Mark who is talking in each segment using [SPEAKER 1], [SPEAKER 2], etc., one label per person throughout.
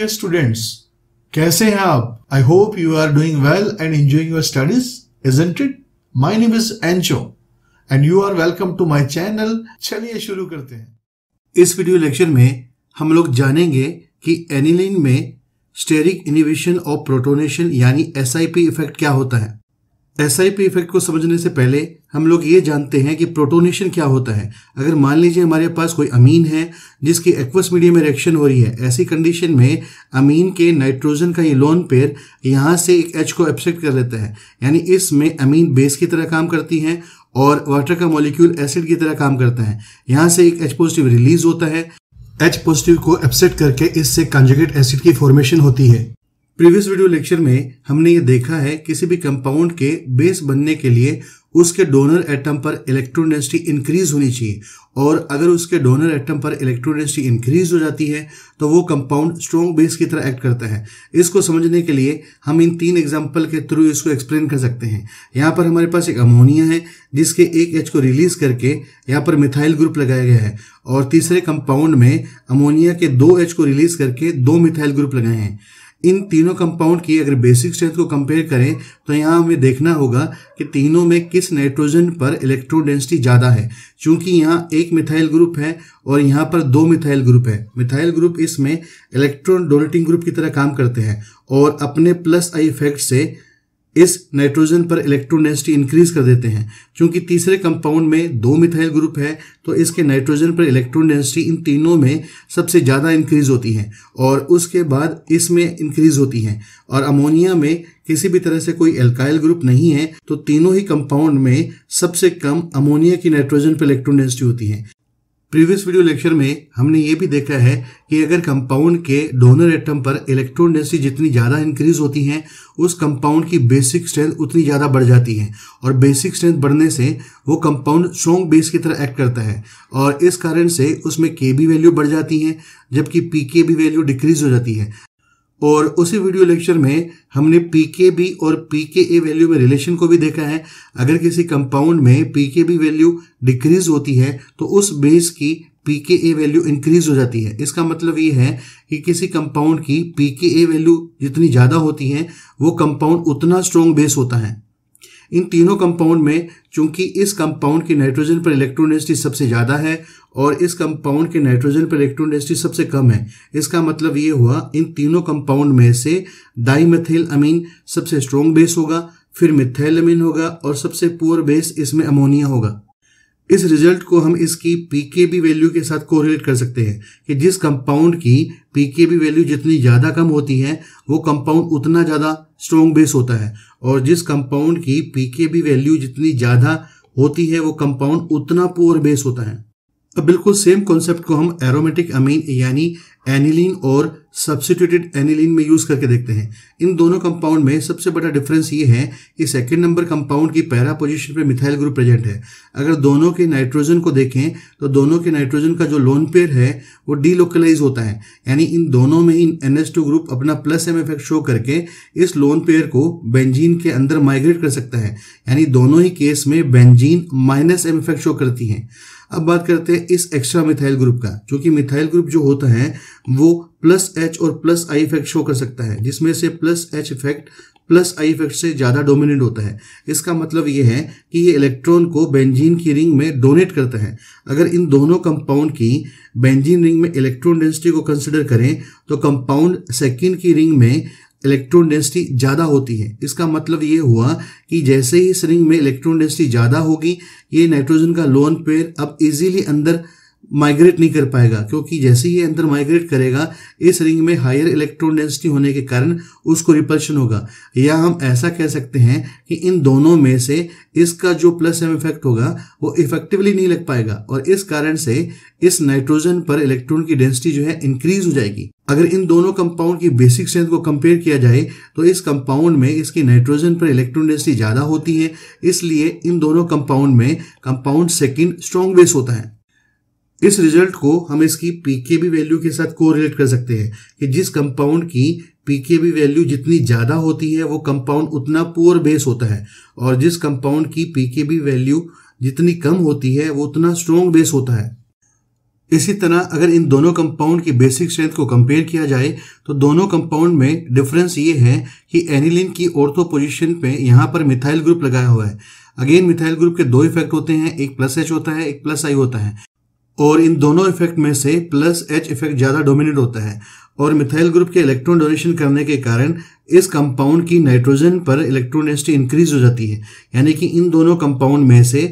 [SPEAKER 1] dear students कैसे हैं आप I hope you are doing well and enjoying your studies isn't it my name is Ancho and you are welcome to my channel चलिए शुरू करते हैं इस video lecture में हम लोग जानेंगे कि एनिलिन में स्टेरिक इनिवेशन ऑफ प्रोटोनेशन यानी एस इफेक्ट क्या होता है एस आई पी इफेक्ट को समझने से पहले हम लोग ये जानते हैं कि प्रोटोनेशन क्या होता है अगर मान लीजिए हमारे पास कोई अमीन है जिसकी एक्वस मीडियम में रिएक्शन हो रही है ऐसी कंडीशन में अमीन के नाइट्रोजन का ये लोन पेयर यहाँ से एक एच को एब्सेप्ट कर लेता है यानी इसमें अमीन बेस की तरह काम करती है और वाटर का मॉलिक्यूल एसिड की तरह काम करता है यहाँ से एक एच पॉजिटिव रिलीज होता है एच पॉजिटिव को एब्सेप्ट करके इससे कंजुगेट एसिड की फॉर्मेशन होती है प्रीवियस वीडियो लेक्चर में हमने ये देखा है किसी भी कंपाउंड के बेस बनने के लिए उसके डोनर एटम पर इलेक्ट्रॉन डेंसिटी इंक्रीज होनी चाहिए और अगर उसके डोनर एटम पर इलेक्ट्रॉन डेंसिटी इंक्रीज हो जाती है तो वो कंपाउंड स्ट्रॉन्ग बेस की तरह एक्ट करता है इसको समझने के लिए हम इन तीन एग्जाम्पल के थ्रू इसको एक्सप्लेन कर सकते हैं यहाँ पर हमारे पास एक अमोनिया है जिसके एक एच को रिलीज करके यहाँ पर मिथाइल ग्रुप लगाया गया है और तीसरे कंपाउंड में अमोनिया के दो एच को रिलीज करके दो मिथाइल ग्रुप लगाए हैं इन तीनों कंपाउंड की अगर बेसिक स्ट्रेंथ को कंपेयर करें तो यहाँ हमें देखना होगा कि तीनों में किस नाइट्रोजन पर इलेक्ट्रोन डेंसिटी ज़्यादा है क्योंकि यहाँ एक मिथाइल ग्रुप है और यहाँ पर दो मिथाइल ग्रुप है मिथाइल ग्रुप इसमें इलेक्ट्रॉन डोनेटिंग ग्रुप की तरह काम करते हैं और अपने प्लस आई इफेक्ट से इस नाइट्रोजन पर इलेक्ट्रॉन डेंसिटी इंक्रीज कर देते हैं क्योंकि तीसरे कंपाउंड में दो मिथाइल ग्रुप है तो इसके नाइट्रोजन पर इलेक्ट्रॉन डेंसिटी इन तीनों में सबसे ज़्यादा इंक्रीज होती है और उसके बाद इसमें इंक्रीज होती है और अमोनिया में किसी भी तरह से कोई एल्काइल ग्रुप नहीं है तो तीनों ही कंपाउंड में सबसे कम अमोनिया की नाइट्रोजन पर इलेक्ट्रॉन डेंसिटी होती है प्रीवियस वीडियो लेक्चर में हमने ये भी देखा है कि अगर कंपाउंड के डोनर एटम पर इलेक्ट्रॉन डेंसिटी जितनी ज़्यादा इंक्रीज होती है उस कंपाउंड की बेसिक स्ट्रेंथ उतनी ज़्यादा बढ़ जाती है और बेसिक स्ट्रेंथ बढ़ने से वो कंपाउंड स्ट्रॉन्ग बेस की तरह एक्ट करता है और इस कारण से उसमें के वैल्यू बढ़ जाती है जबकि पी के वैल्यू डिक्रीज हो जाती है और उसी वीडियो लेक्चर में हमने पी के बी और पी के ए वैल्यू में रिलेशन को भी देखा है अगर किसी कंपाउंड में P K B value decrease होती है तो उस बेस की पी के ए वैल्यू इंक्रीज हो जाती है इसका मतलब ये है कि किसी कंपाउंड की पी के ए वैल्यू जितनी ज़्यादा होती है वो कंपाउंड उतना स्ट्रॉन्ग बेस होता है इन तीनों कंपाउंड में चूंकि इस कंपाउंड की नाइट्रोजन पर इलेक्ट्रोनेगेटिविटी सबसे ज़्यादा है और इस कंपाउंड के नाइट्रोजन पर इलेक्ट्रोनेगेटिविटी सबसे कम है इसका मतलब ये हुआ इन तीनों कंपाउंड में से डाईमेथिल अमीन सबसे स्ट्रॉन्ग बेस होगा फिर मिथैल अमीन होगा और सबसे पुअर बेस इसमें अमोनिया होगा इस रिजल्ट को हम इसकी पीकेबी वैल्यू के साथ कोरिलेट कर सकते हैं कि जिस कंपाउंड की पीकेबी वैल्यू जितनी ज़्यादा कम होती है वो कंपाउंड उतना ज़्यादा स्ट्रॉन्ग बेस होता है और जिस कंपाउंड की पीकेबी वैल्यू जितनी ज़्यादा होती है वो कंपाउंड उतना पोअर बेस होता है अब तो बिल्कुल सेम कॉन्सेप्ट को हम एरोमेटिक अमीन यानी एनिलीन और सब्सिट्यूटेड एनिलीन में यूज करके देखते हैं इन दोनों कंपाउंड में सबसे बड़ा डिफरेंस ये है कि सेकेंड नंबर कंपाउंड की पैरा पोजिशन पर मिथाइल ग्रुप प्रेजेंट है अगर दोनों के नाइट्रोजन को देखें तो दोनों के नाइट्रोजन का जो लोन पेयर है वो डीलोकलाइज होता है यानी इन दोनों में इन एन एस टू ग्रुप अपना प्लस एम इफेक्ट शो करके इस लोन पेयर को बेंजीन के अंदर माइग्रेट कर सकता है यानी दोनों ही केस में benzene minus M effect show करती है अब बात करते हैं इस एक्स्ट्रा मिथाइल ग्रुप का क्योंकि मिथाइल ग्रुप जो होता है वो प्लस एच और प्लस आई इफेक्ट शो कर सकता है जिसमें से plus H effect plus I effect से ज़्यादा डोमिनेंट होता है इसका मतलब ये है कि ये इलेक्ट्रॉन को बेंजीन की रिंग में डोनेट करता है अगर इन दोनों कंपाउंड की बेंजीन रिंग में इलेक्ट्रॉन डेंसिटी को कंसिडर करें तो कंपाउंड सेकेंड की रिंग में इलेक्ट्रॉन डेंसिटी ज़्यादा होती है इसका मतलब ये हुआ कि जैसे ही इस रिंग में इलेक्ट्रॉन डेंसिटी ज़्यादा होगी ये नाइट्रोजन का लोन पेयर अब इजीली अंदर माइग्रेट नहीं कर पाएगा क्योंकि जैसे ही ये अंदर माइग्रेट करेगा इस रिंग में हायर इलेक्ट्रॉन डेंसिटी होने के कारण उसको रिपल्शन होगा या हम ऐसा कह सकते हैं कि इन दोनों में से इसका जो प्लस एम इफेक्ट होगा वो इफेक्टिवली नहीं लग पाएगा और इस कारण से इस नाइट्रोजन पर इलेक्ट्रॉन की डेंसिटी जो है इंक्रीज हो जाएगी अगर इन दोनों कंपाउंड की बेसिक स्ट्रेंथ को कंपेयर किया जाए तो इस कंपाउंड में इसकी नाइट्रोजन पर इलेक्ट्रॉन डेंसिटी ज़्यादा होती है इसलिए इन दोनों कंपाउंड में कंपाउंड सेकंड स्ट्रॉन्ग बेस होता है इस रिजल्ट को हम इसकी पीकेबी वैल्यू के साथ कोरिलेट कर सकते हैं कि जिस कंपाउंड की पीकेबी वैल्यू जितनी ज़्यादा होती है वो कंपाउंड उतना पोअर बेस होता है और जिस कंपाउंड की पीकेबी वैल्यू जितनी कम होती है वो उतना स्ट्रॉन्ग बेस होता है इसी तरह अगर इन दोनों कंपाउंड की बेसिक स्ट्रेंथ को कंपेयर किया जाए तो दोनों कंपाउंड में डिफरेंस ये है कि एनिलिन की ऑर्थो पोजीशन पे यहाँ पर मिथाइल ग्रुप लगाया हुआ है अगेन मिथाइल ग्रुप के दो इफेक्ट होते हैं एक प्लस एच होता है एक प्लस आई होता है और इन दोनों इफेक्ट में से प्लस एच इफेक्ट ज़्यादा डोमिनेट होता है और मिथाइल ग्रुप के इलेक्ट्रॉन डोनेशन करने के कारण इस कंपाउंड की नाइट्रोजन पर इलेक्ट्रोनेसिटी इंक्रीज हो जाती है यानी कि इन दोनों कंपाउंड में से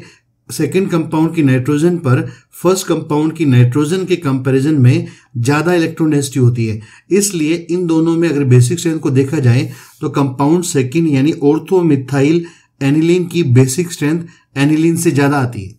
[SPEAKER 1] सेकेंड कंपाउंड की नाइट्रोजन पर फर्स्ट कंपाउंड की नाइट्रोजन के कंपैरिजन में ज़्यादा इलेक्ट्रोनेसिटी होती है इसलिए इन दोनों में अगर बेसिक स्ट्रेंथ को देखा जाए तो कंपाउंड सेकेंड यानी ओर्थोमिथाइल एनिलीन की बेसिक स्ट्रेंथ एनिलीन से ज़्यादा आती है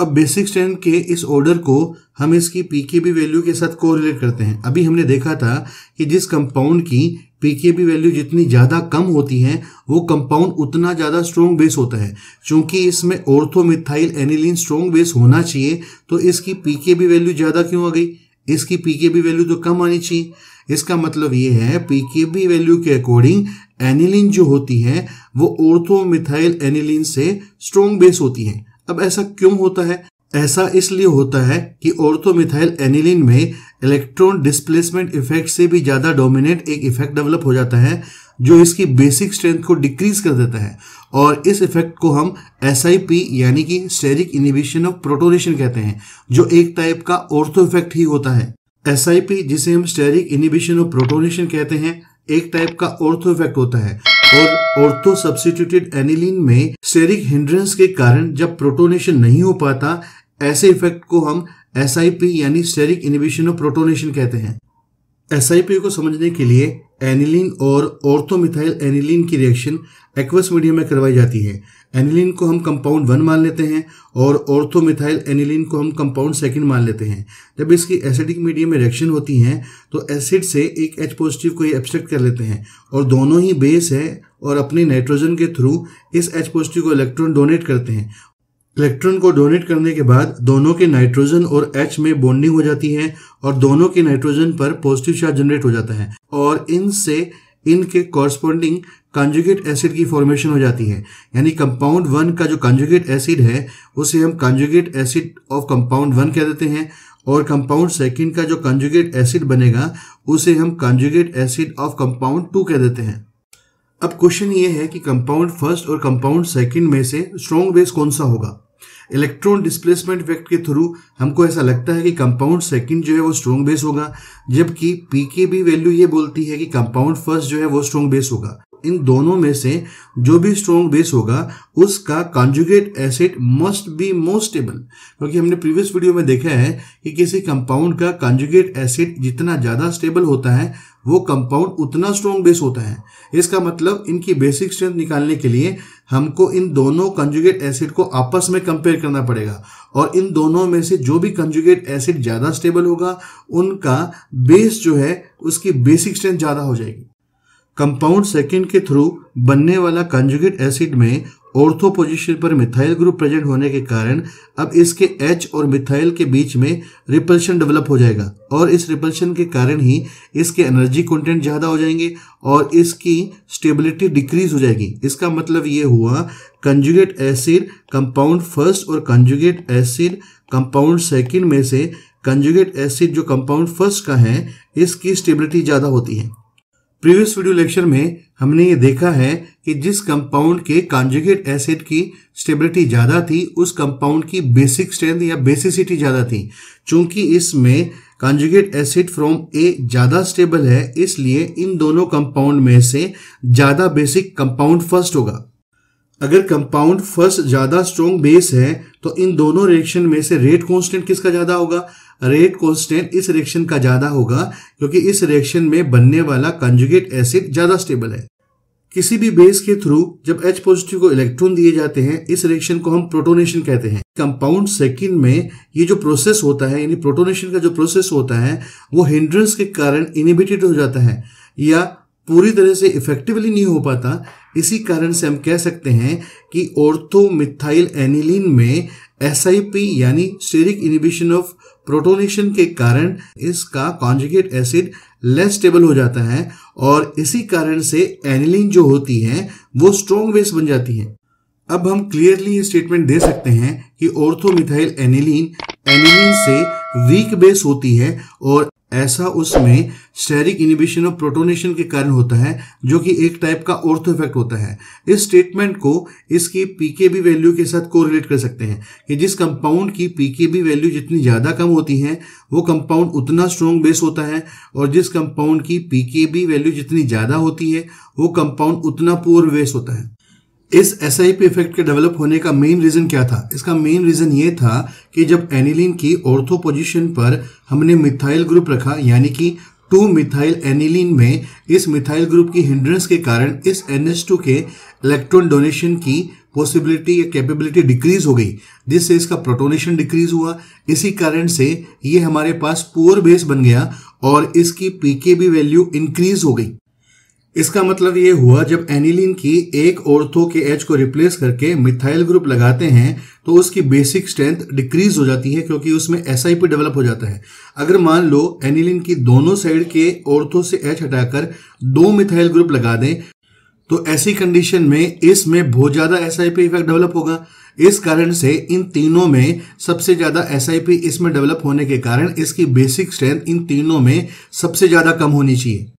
[SPEAKER 1] अब बेसिक स्ट्रेंथ के इस ऑर्डर को हम इसकी पीकेबी वैल्यू के साथ कोरिलेट करते हैं अभी हमने देखा था कि जिस कंपाउंड की पी के बी वैल्यू जितनी ज़्यादा कम होती है वो कंपाउंड उतना ज़्यादा स्ट्रॉन्ग बेस होता है क्योंकि इसमें ऑर्थोमिथाइल एनिलिन स्ट्रॉन्ग बेस होना चाहिए तो इसकी पी के बी वैल्यू ज़्यादा क्यों आ गई इसकी पी के बी वैल्यू तो कम आनी चाहिए इसका मतलब ये है पी के बी वैल्यू के अकॉर्डिंग एनिलिन जो होती है वो ऑर्थोमिथाइल एनिलिन से स्ट्रॉन्ग बेस होती है अब ऐसा क्यों होता है ऐसा इसलिए होता है कि ऑर्थोमिथाइल एनिलिन में इलेक्ट्रॉन डिस्प्लेसमेंट इफेक्ट से भी ज़्यादा डोमिनेट एक इफेक्ट डेवलप हो जाता है जो इसकी बेसिक स्ट्रेंथ को डिक्रीज कर देता है और इस इफेक्ट को हम एस यानी कि स्टेरिक इनिबिशन ऑफ प्रोटोनेशन कहते हैं जो एक टाइप का ऑर्थो इफेक्ट ही होता है एस जिसे हम स्टेरिक इनिबिशन ऑफ प्रोटोनेशन कहते हैं एक टाइप का ऑर्थो इफेक्ट होता है और ऑर्थो सब्सिट्यूटेड एनिलीन में स्टेरिक हिंड्रेंस के कारण जब प्रोटोनेशन नहीं हो पाता ऐसे इफेक्ट को हम एस यानी स्टेरिक इनिबिशन ऑफ प्रोटोनेशन कहते हैं एस को समझने के लिए एनिलिन और ऑर्थोमिथाइल एनिलिन की रिएक्शन एक्वस मीडियम में करवाई जाती है एनिलिन को हम कंपाउंड वन मान लेते हैं और ऑर्थोमिथाइल एनिलिन को हम कंपाउंड सेकंड मान लेते हैं जब इसकी एसिडिक मीडियम में रिएक्शन होती है तो एसिड से एक एच पॉजिटिव को ही एब्सट्रैक्ट कर लेते हैं और दोनों ही बेस है और अपने नाइट्रोजन के थ्रू इस एच पॉजिटिव को इलेक्ट्रॉन डोनेट करते हैं इलेक्ट्रॉन को डोनेट करने के बाद दोनों के नाइट्रोजन और एच में बॉन्डिंग हो जाती है और दोनों के नाइट्रोजन पर पॉजिटिव चार्ज जनरेट हो जाता है और इनसे इनके कॉरस्पॉन्डिंग कॉन्जुगेट एसिड की फॉर्मेशन हो जाती है यानी कंपाउंड वन का जो कॉन्जुगेट एसिड है उसे हम conjugate acid of compound one कह देते हैं और कंपाउंड सेकेंड का जो कॉन्जुगेट एसिड बनेगा उसे हम conjugate acid of compound two कह देते हैं अब क्वेश्चन ये है कि कंपाउंड फर्स्ट और कंपाउंड सेकंड में से स्ट्रॉन्ग बेस कौन सा होगा इलेक्ट्रॉन डिस्प्लेसमेंट इफेक्ट के थ्रू हमको ऐसा लगता है कि कंपाउंड सेकंड जो है वो स्ट्रॉन्ग बेस होगा जबकि पी की भी वैल्यू ये बोलती है कि कंपाउंड फर्स्ट जो है वो स्ट्रॉन्ग बेस होगा इन दोनों में से जो भी स्ट्रॉन्ग बेस होगा उसका conjugate acid must be most stable क्योंकि हमने प्रीवियस वीडियो में देखा है कि किसी कंपाउंड का कॉन्जुगेट एसिड जितना ज़्यादा स्टेबल होता है वो कंपाउंड उतना स्ट्रॉन्ग बेस होता है इसका मतलब इनकी बेसिक स्ट्रेंथ निकालने के लिए हमको इन दोनों कंजुगेट एसिड को आपस में कंपेयर करना पड़ेगा और इन दोनों में से जो भी कंजुगेट एसिड ज़्यादा स्टेबल होगा उनका बेस जो है उसकी बेसिक स्ट्रेंथ ज़्यादा हो जाएगी कंपाउंड सेकेंड के थ्रू बनने वाला कंजुगेट एसिड में ऑर्थो पोजिशन पर मिथाइल ग्रुप प्रेजेंट होने के कारण अब इसके एच और मिथाइल के बीच में रिपल्शन डेवलप हो जाएगा और इस रिपल्शन के कारण ही इसके एनर्जी कंटेंट ज़्यादा हो जाएंगे और इसकी स्टेबिलिटी डिक्रीज हो जाएगी इसका मतलब ये हुआ कंजुगेट एसिड कंपाउंड फर्स्ट और कंजुगेट एसिड कंपाउंड सेकेंड में से कंजुगेट एसिड जो कंपाउंड फर्स्ट का है इसकी स्टेबिलिटी ज़्यादा होती है प्रीवियस वीडियो लेक्चर में हमने ये देखा है कि जिस कंपाउंड के कॉन्जुगेट एसिड की स्टेबिलिटी ज़्यादा थी उस कंपाउंड की बेसिक स्ट्रेंथ या बेसिसिटी ज़्यादा थी चूंकि इसमें कॉन्जुगेट एसिड फ्रॉम ए ज़्यादा स्टेबल है इसलिए इन दोनों कंपाउंड में से ज़्यादा बेसिक कंपाउंड फर्स्ट होगा अगर कंपाउंड फर्स्ट ज़्यादा स्ट्रॉन्ग बेस है तो इन दोनों रिएक्शन में से रेट कॉन्स्टेंट किसका ज़्यादा होगा रेट कॉन्स्टेंट इस रिएक्शन का ज़्यादा होगा क्योंकि इस रिएक्शन में बनने वाला कंजुगेट एसिड ज़्यादा स्टेबल है किसी भी बेस के थ्रू जब H पॉजिटिव को इलेक्ट्रॉन दिए जाते हैं इस रिएक्शन को हम प्रोटोनेशन कहते हैं कंपाउंड सेकंड में ये जो प्रोसेस होता है यानी प्रोटोनेशन का जो प्रोसेस होता है वो हिंड्रेंस के कारण इनिबिटेड हो जाता है या पूरी तरह से इफेक्टिवली नहीं हो पाता इसी कारण से हम कह सकते हैं कि ओर्थोमिथाइल मिथाइल एनिलिन में एस यानी स्टेरिक इनिबिशन ऑफ प्रोटोनेशन के कारण इसका कॉन्जिगेट एसिड लेस स्टेबल हो जाता है और इसी कारण से एनिलिन जो होती है वो स्ट्रॉन्ग बेस बन जाती है अब हम क्लियरली ये स्टेटमेंट दे सकते हैं कि ओर्थोमिथाइल एनिलीन एनिलीन से वीक बेस होती है और ऐसा उसमें स्टेरिक इनिबिशन और प्रोटोनेशन के कारण होता है जो कि एक टाइप का ऑर्थो इफेक्ट होता है इस स्टेटमेंट को इसकी पीकेबी वैल्यू के साथ कोरिलेट कर सकते हैं कि जिस कंपाउंड की पीकेबी वैल्यू जितनी ज़्यादा कम होती है वो कंपाउंड उतना स्ट्रॉन्ग बेस होता है और जिस कंपाउंड की पीकेबी वैल्यू जितनी ज़्यादा होती है वो कंपाउंड उतना पोअर बेस होता है इस एस इफेक्ट के डेवलप होने का मेन रीजन क्या था इसका मेन रीजन ये था कि जब एनिलिन की ऑर्थो पोजीशन पर हमने मिथाइल ग्रुप रखा यानी कि टू मिथाइल एनिलिन में इस मिथाइल ग्रुप की हिंड्रेंस के कारण इस टू के इलेक्ट्रॉन डोनेशन की पॉसिबिलिटी या कैपेबिलिटी डिक्रीज हो गई जिससे इसका प्रोटोनेशन डिक्रीज हुआ इसी कारण से ये हमारे पास पोअर बेस बन गया और इसकी पीके भी वैल्यू इंक्रीज हो गई इसका मतलब ये हुआ जब एनिलिन की एक ओर्थो के एच को रिप्लेस करके मिथाइल ग्रुप लगाते हैं तो उसकी बेसिक स्ट्रेंथ डिक्रीज हो जाती है क्योंकि उसमें एस डेवलप हो जाता है अगर मान लो एनिलिन की दोनों साइड के ओर्थो से एच हटाकर दो मिथाइल ग्रुप लगा दें तो ऐसी कंडीशन में इसमें बहुत ज़्यादा एस इफेक्ट डेवलप होगा इस कारण से इन तीनों में सबसे ज़्यादा एस इसमें डेवलप होने के कारण इसकी बेसिक स्ट्रेंथ इन तीनों में सबसे ज़्यादा कम होनी चाहिए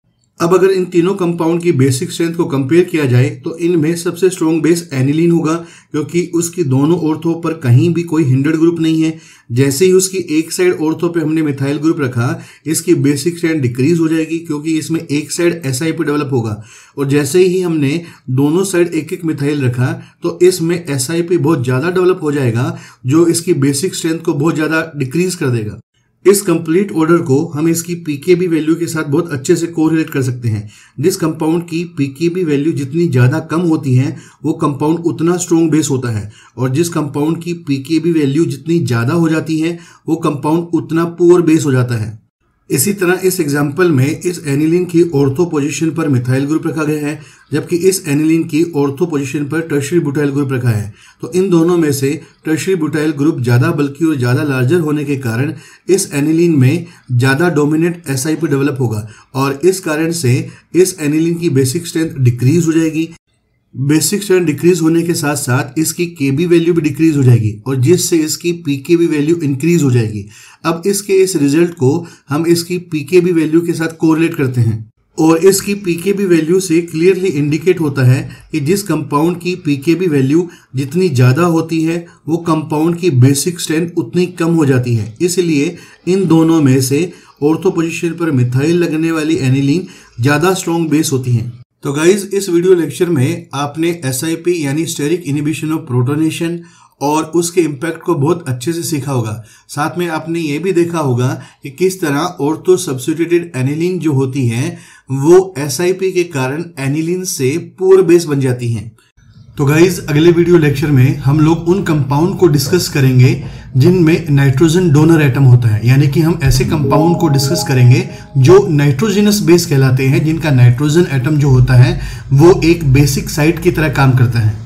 [SPEAKER 1] अब अगर इन तीनों कंपाउंड की बेसिक स्ट्रेंथ को कंपेयर किया जाए तो इनमें सबसे स्ट्रॉन्ग बेस एनिलीन होगा क्योंकि उसकी दोनों औरतों पर कहीं भी कोई हिंडर्ड ग्रुप नहीं है जैसे ही उसकी एक साइड औरतों पे हमने मिथाइल ग्रुप रखा इसकी बेसिक स्ट्रेंथ डिक्रीज हो जाएगी क्योंकि इसमें एक साइड एस डेवलप होगा और जैसे ही हमने दोनों साइड एक एक मिथाइल रखा तो इसमें एस बहुत ज़्यादा डेवलप हो जाएगा जो इसकी बेसिक स्ट्रेंथ को बहुत ज़्यादा डिक्रीज कर देगा इस कंप्लीट ऑर्डर को हम इसकी पीकेबी वैल्यू के साथ बहुत अच्छे से कोरिलेट कर सकते हैं जिस कंपाउंड की पीकेबी वैल्यू जितनी ज़्यादा कम होती है वो कंपाउंड उतना स्ट्रॉन्ग बेस होता है और जिस कंपाउंड की पीकेबी वैल्यू जितनी ज़्यादा हो जाती है वो कंपाउंड उतना पुअर बेस हो जाता है इसी तरह इस एग्जाम्पल में इस एनिलिन की ऑर्थो पोजीशन पर मिथाइल ग्रुप रखा गया है जबकि इस एनिलिन की ऑर्थो पोजीशन पर टर्शरी बुटाइल ग्रुप रखा है तो इन दोनों में से टर्शरी बुटाइल ग्रुप ज़्यादा बल्कि और ज़्यादा लार्जर होने के कारण इस एनिलिन में ज़्यादा डोमिनेंट एस डेवलप होगा और इस कारण से इस एनिलिन की बेसिक स्ट्रेंथ डिक्रीज हो जाएगी बेसिक स्ट्रेंथ डिक्रीज होने के साथ साथ इसकी के बी वैल्यू भी डिक्रीज हो जाएगी और जिससे इसकी P K B value increase हो जाएगी अब इसके इस रिजल्ट को हम इसकी पी के बी वैल्यू के साथ कोरिलेट करते हैं और इसकी पी के बी वैल्यू से क्लियरली इंडिकेट होता है कि जिस कंपाउंड की पी के बी वैल्यू जितनी ज़्यादा होती है वो कंपाउंड की बेसिक स्ट्रेंथ उतनी कम हो जाती है इसलिए इन दोनों में से ऑर्थो पोजिशन पर मिथाइल लगने वाली एनिलीन ज़्यादा स्ट्रॉन्ग बेस होती हैं तो गाइज इस वीडियो लेक्चर में आपने एस यानी स्टेरिक इनिबिशन ऑफ प्रोटोनेशन और उसके इम्पैक्ट को बहुत अच्छे से सीखा होगा साथ में आपने ये भी देखा होगा कि किस तरह तो सब्सिट्यूटेड एनिलिन जो होती है वो एस के कारण एनिलिन से पूर बेस बन जाती हैं तो गाइज अगले वीडियो लेक्चर में हम लोग उन कंपाउंड को डिस्कस करेंगे जिनमें नाइट्रोजन डोनर एटम होता है यानी कि हम ऐसे कंपाउंड को डिस्कस करेंगे जो नाइट्रोजिनस बेस कहलाते हैं जिनका नाइट्रोजन एटम जो होता है वो एक बेसिक साइट की तरह काम करता है